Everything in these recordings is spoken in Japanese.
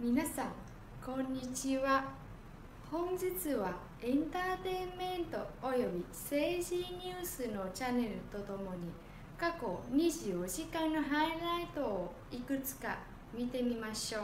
皆さんこんにちは本日はエンターテインメントおよび政治ニュースのチャンネルとともに過去24時間のハイライトをいくつか見てみましょう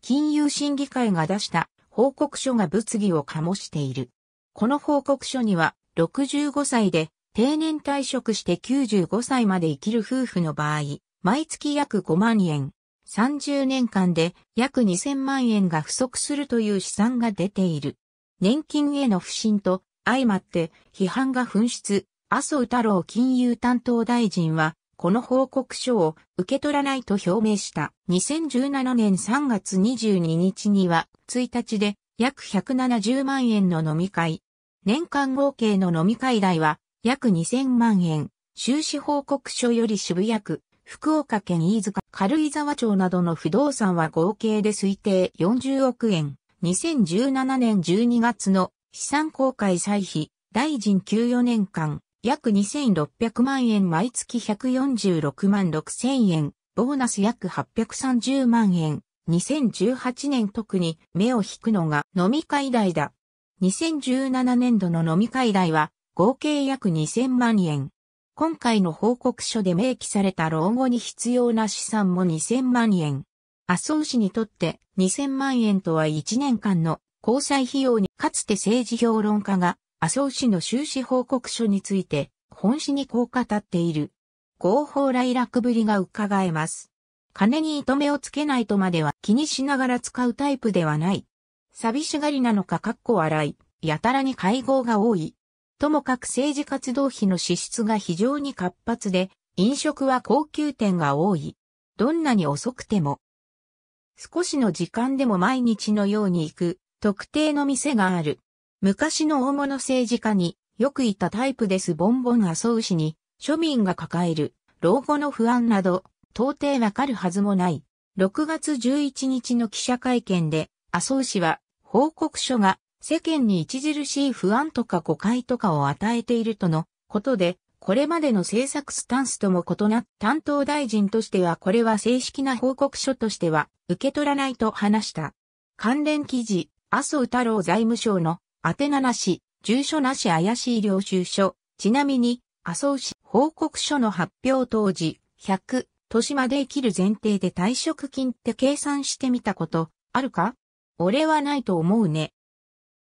金融審議会が出した報告書が物議を醸しているこの報告書には65歳で定年退職して95歳まで生きる夫婦の場合、毎月約5万円、30年間で約2000万円が不足するという試算が出ている。年金への不信と相まって批判が噴出。麻生太郎金融担当大臣はこの報告書を受け取らないと表明した2017年3月22日には1日で約170万円の飲み会。年間合計の飲み会代は約2000万円。収支報告書より渋谷区福岡県飯塚、軽井沢町などの不動産は合計で推定40億円。2017年12月の資産公開歳費、大臣給与年間、約2600万円毎月146万6000円、ボーナス約830万円。2018年特に目を引くのが飲み会代だ。2017年度の飲み会代は合計約2000万円。今回の報告書で明記された老後に必要な資産も2000万円。麻生氏にとって2000万円とは1年間の交際費用にかつて政治評論家が麻生氏の収支報告書について本誌にこう語っている。合法来楽ぶりが伺えます。金に糸目をつけないとまでは気にしながら使うタイプではない。寂しがりなのかかっこ笑い、やたらに会合が多い。ともかく政治活動費の支出が非常に活発で、飲食は高級店が多い。どんなに遅くても。少しの時間でも毎日のように行く、特定の店がある。昔の大物政治家によくいたタイプですボンボン麻生氏に、庶民が抱える、老後の不安など、到底わかるはずもない。6月11日の記者会見で、麻生氏は、報告書が世間に著しい不安とか誤解とかを与えているとのことで、これまでの政策スタンスとも異なった担当大臣としてはこれは正式な報告書としては受け取らないと話した。関連記事、麻生太郎財務省の宛名なし、住所なし怪しい領収書。ちなみに、麻生氏報告書の発表当時、100、年まで生きる前提で退職金って計算してみたこと、あるか俺はないと思うね。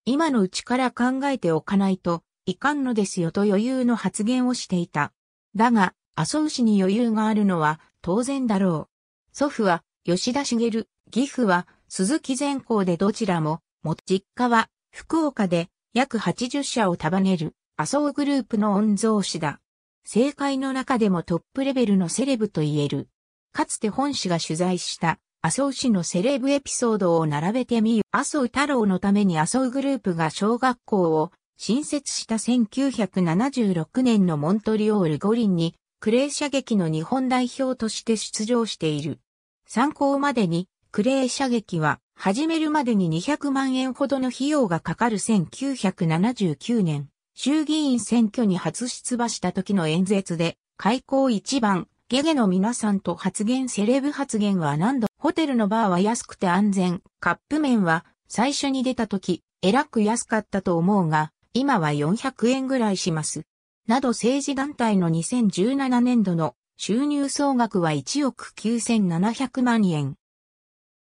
今のうちから考えておかないといかんのですよと余裕の発言をしていた。だが、麻生氏に余裕があるのは当然だろう。祖父は吉田茂、義父は鈴木善光でどちらも、も実家は福岡で約80社を束ねる麻生グループの御曹司だ。政界の中でもトップレベルのセレブと言える。かつて本氏が取材した麻生氏のセレブエピソードを並べてみよ麻生太郎のために麻生グループが小学校を新設した1976年のモントリオール五輪にクレー射撃の日本代表として出場している。参考までにクレー射撃は始めるまでに200万円ほどの費用がかかる1979年衆議院選挙に初出馬した時の演説で開校一番ゲゲの皆さんと発言セレブ発言は何度ホテルのバーは安くて安全。カップ麺は最初に出た時、えらく安かったと思うが、今は400円ぐらいします。など政治団体の2017年度の収入総額は1億9700万円。